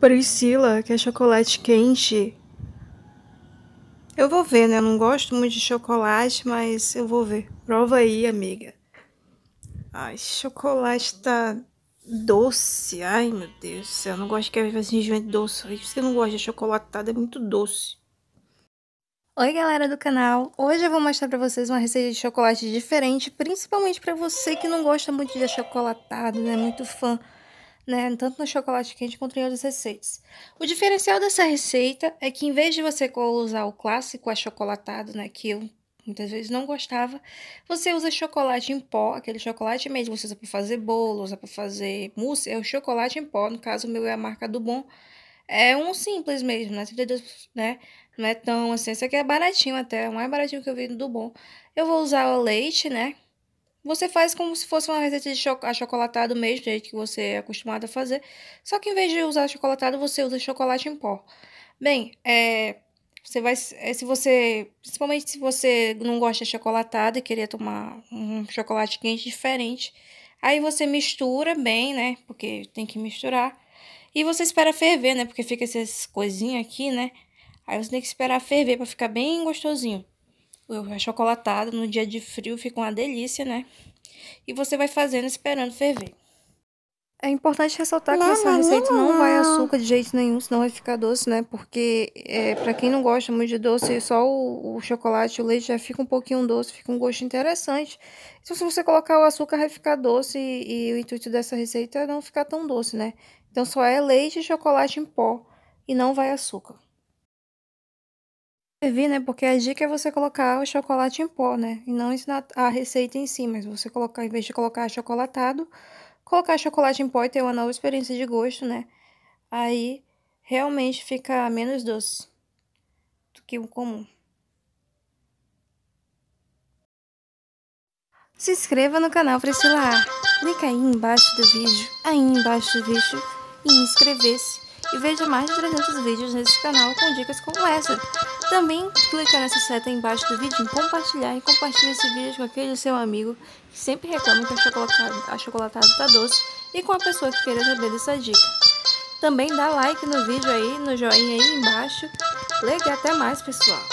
Priscila quer é chocolate quente. Eu vou ver, né? Eu não gosto muito de chocolate, mas eu vou ver. Prova aí, amiga. Ai, chocolate tá doce. Ai, meu Deus do céu. Eu não gosto que a gente doce. Por isso que eu não gosto de chocolatada, é muito doce. Oi galera do canal, hoje eu vou mostrar pra vocês uma receita de chocolate diferente, principalmente pra você que não gosta muito de achocolatado, né, muito fã né, tanto no chocolate quente quanto em outras receitas. O diferencial dessa receita é que em vez de você usar o clássico achocolatado, né, que eu muitas vezes não gostava, você usa chocolate em pó, aquele chocolate mesmo, você usa para fazer bolo, usa para fazer mousse, é o chocolate em pó, no caso o meu é a marca do Bom. É um simples mesmo, né? né? Não é tão assim, esse aqui é baratinho até, o mais baratinho que eu vi do Bom. Eu vou usar o leite, né? Você faz como se fosse uma receita de achocolatado mesmo, do jeito que você é acostumado a fazer. Só que em vez de usar achocolatado, você usa chocolate em pó. Bem, é, você vai. É, se você. Principalmente se você não gosta de achocolatado e queria tomar um chocolate quente diferente. Aí você mistura bem, né? Porque tem que misturar. E você espera ferver, né? Porque fica essas coisinhas aqui, né? Aí você tem que esperar ferver para ficar bem gostosinho achocolatado no dia de frio fica uma delícia, né? E você vai fazendo esperando ferver. É importante ressaltar que essa receita não, vai açúcar de jeito nenhum, senão vai ficar doce, né? Porque é, para quem não gosta muito de doce, só o, o chocolate e o leite já fica um pouquinho doce, fica um gosto interessante. Então, se você colocar o açúcar, vai ficar doce e, e o intuito dessa receita é não ficar tão doce, né? Então, só é leite e chocolate em pó e não vai açúcar servir, né? Porque a dica é você colocar o chocolate em pó, né? E não ensinar a receita em si, mas você colocar, em vez de colocar achocolatado, colocar chocolate em pó e ter uma nova experiência de gosto, né? Aí realmente fica menos doce do que o comum. Se inscreva no canal Priscila A. Clica aí embaixo do vídeo, aí embaixo do vídeo, e inscrever-se. E veja mais de 300 vídeos nesse canal com dicas como essa. Também clica nessa seta embaixo do vídeo em compartilhar e compartilhe esse vídeo com aquele seu amigo que sempre reclama que a chocolatada está doce e com a pessoa que queira saber dessa dica. Também dá like no vídeo aí, no joinha aí embaixo. Legal, até mais pessoal!